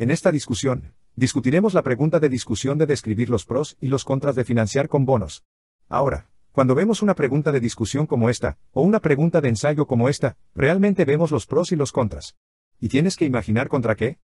En esta discusión, discutiremos la pregunta de discusión de describir los pros y los contras de financiar con bonos. Ahora, cuando vemos una pregunta de discusión como esta, o una pregunta de ensayo como esta, realmente vemos los pros y los contras. ¿Y tienes que imaginar contra qué?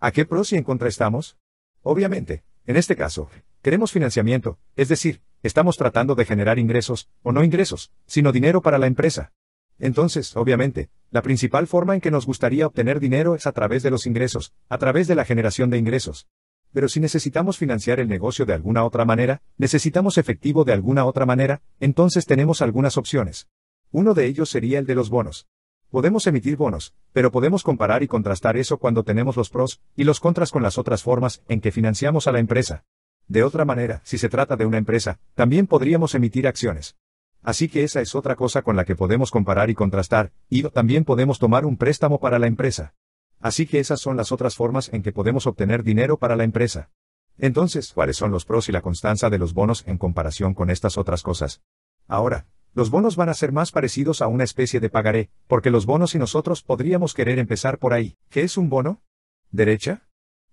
¿A qué pros y en contra estamos? Obviamente, en este caso, queremos financiamiento, es decir, estamos tratando de generar ingresos, o no ingresos, sino dinero para la empresa. Entonces, obviamente, la principal forma en que nos gustaría obtener dinero es a través de los ingresos, a través de la generación de ingresos. Pero si necesitamos financiar el negocio de alguna otra manera, necesitamos efectivo de alguna otra manera, entonces tenemos algunas opciones. Uno de ellos sería el de los bonos. Podemos emitir bonos, pero podemos comparar y contrastar eso cuando tenemos los pros y los contras con las otras formas en que financiamos a la empresa. De otra manera, si se trata de una empresa, también podríamos emitir acciones. Así que esa es otra cosa con la que podemos comparar y contrastar, y también podemos tomar un préstamo para la empresa. Así que esas son las otras formas en que podemos obtener dinero para la empresa. Entonces, ¿cuáles son los pros y la constancia de los bonos en comparación con estas otras cosas? Ahora, los bonos van a ser más parecidos a una especie de pagaré, porque los bonos y nosotros podríamos querer empezar por ahí. ¿Qué es un bono? ¿Derecha?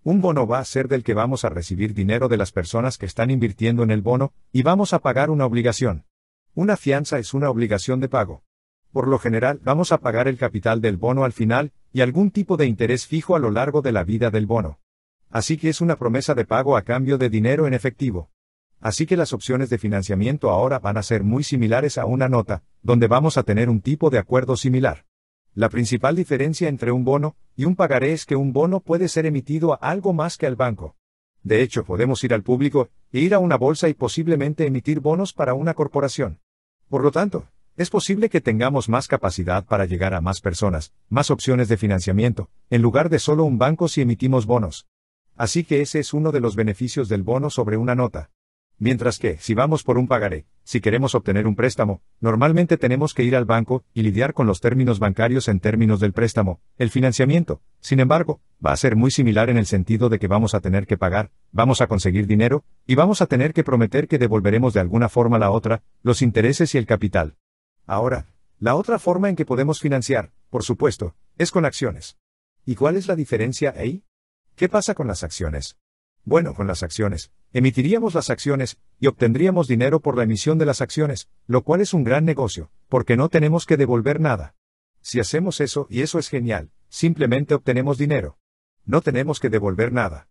Un bono va a ser del que vamos a recibir dinero de las personas que están invirtiendo en el bono, y vamos a pagar una obligación. Una fianza es una obligación de pago. Por lo general, vamos a pagar el capital del bono al final, y algún tipo de interés fijo a lo largo de la vida del bono. Así que es una promesa de pago a cambio de dinero en efectivo. Así que las opciones de financiamiento ahora van a ser muy similares a una nota, donde vamos a tener un tipo de acuerdo similar. La principal diferencia entre un bono y un pagaré es que un bono puede ser emitido a algo más que al banco. De hecho, podemos ir al público, e ir a una bolsa y posiblemente emitir bonos para una corporación. Por lo tanto, es posible que tengamos más capacidad para llegar a más personas, más opciones de financiamiento, en lugar de solo un banco si emitimos bonos. Así que ese es uno de los beneficios del bono sobre una nota. Mientras que, si vamos por un pagaré, si queremos obtener un préstamo, normalmente tenemos que ir al banco y lidiar con los términos bancarios en términos del préstamo, el financiamiento. Sin embargo, va a ser muy similar en el sentido de que vamos a tener que pagar, vamos a conseguir dinero, y vamos a tener que prometer que devolveremos de alguna forma la otra, los intereses y el capital. Ahora, la otra forma en que podemos financiar, por supuesto, es con acciones. ¿Y cuál es la diferencia ahí? ¿Qué pasa con las acciones? Bueno, con las acciones, emitiríamos las acciones, y obtendríamos dinero por la emisión de las acciones, lo cual es un gran negocio, porque no tenemos que devolver nada. Si hacemos eso, y eso es genial, simplemente obtenemos dinero. No tenemos que devolver nada.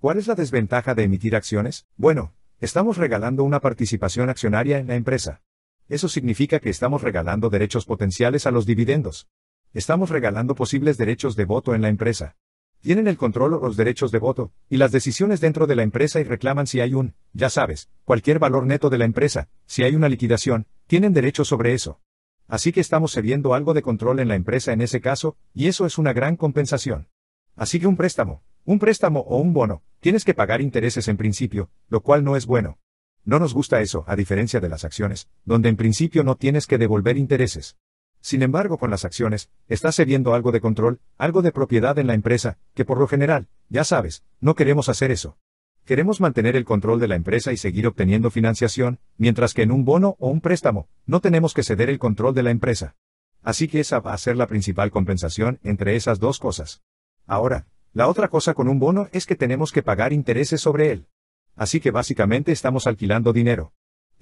¿Cuál es la desventaja de emitir acciones? Bueno, estamos regalando una participación accionaria en la empresa. Eso significa que estamos regalando derechos potenciales a los dividendos. Estamos regalando posibles derechos de voto en la empresa tienen el control o los derechos de voto, y las decisiones dentro de la empresa y reclaman si hay un, ya sabes, cualquier valor neto de la empresa, si hay una liquidación, tienen derecho sobre eso. Así que estamos cediendo algo de control en la empresa en ese caso, y eso es una gran compensación. Así que un préstamo, un préstamo o un bono, tienes que pagar intereses en principio, lo cual no es bueno. No nos gusta eso, a diferencia de las acciones, donde en principio no tienes que devolver intereses. Sin embargo, con las acciones, está cediendo algo de control, algo de propiedad en la empresa, que por lo general, ya sabes, no queremos hacer eso. Queremos mantener el control de la empresa y seguir obteniendo financiación, mientras que en un bono o un préstamo, no tenemos que ceder el control de la empresa. Así que esa va a ser la principal compensación entre esas dos cosas. Ahora, la otra cosa con un bono es que tenemos que pagar intereses sobre él. Así que básicamente estamos alquilando dinero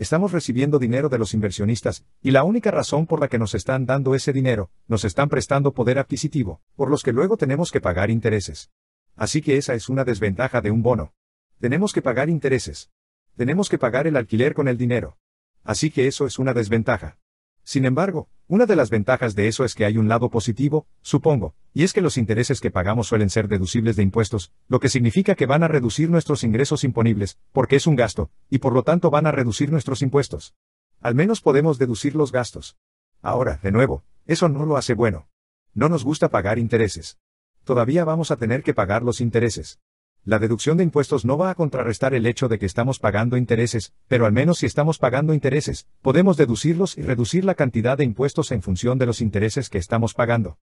estamos recibiendo dinero de los inversionistas, y la única razón por la que nos están dando ese dinero, nos están prestando poder adquisitivo, por los que luego tenemos que pagar intereses. Así que esa es una desventaja de un bono. Tenemos que pagar intereses. Tenemos que pagar el alquiler con el dinero. Así que eso es una desventaja. Sin embargo, una de las ventajas de eso es que hay un lado positivo, supongo, y es que los intereses que pagamos suelen ser deducibles de impuestos, lo que significa que van a reducir nuestros ingresos imponibles, porque es un gasto, y por lo tanto van a reducir nuestros impuestos. Al menos podemos deducir los gastos. Ahora, de nuevo, eso no lo hace bueno. No nos gusta pagar intereses. Todavía vamos a tener que pagar los intereses. La deducción de impuestos no va a contrarrestar el hecho de que estamos pagando intereses, pero al menos si estamos pagando intereses, podemos deducirlos y reducir la cantidad de impuestos en función de los intereses que estamos pagando.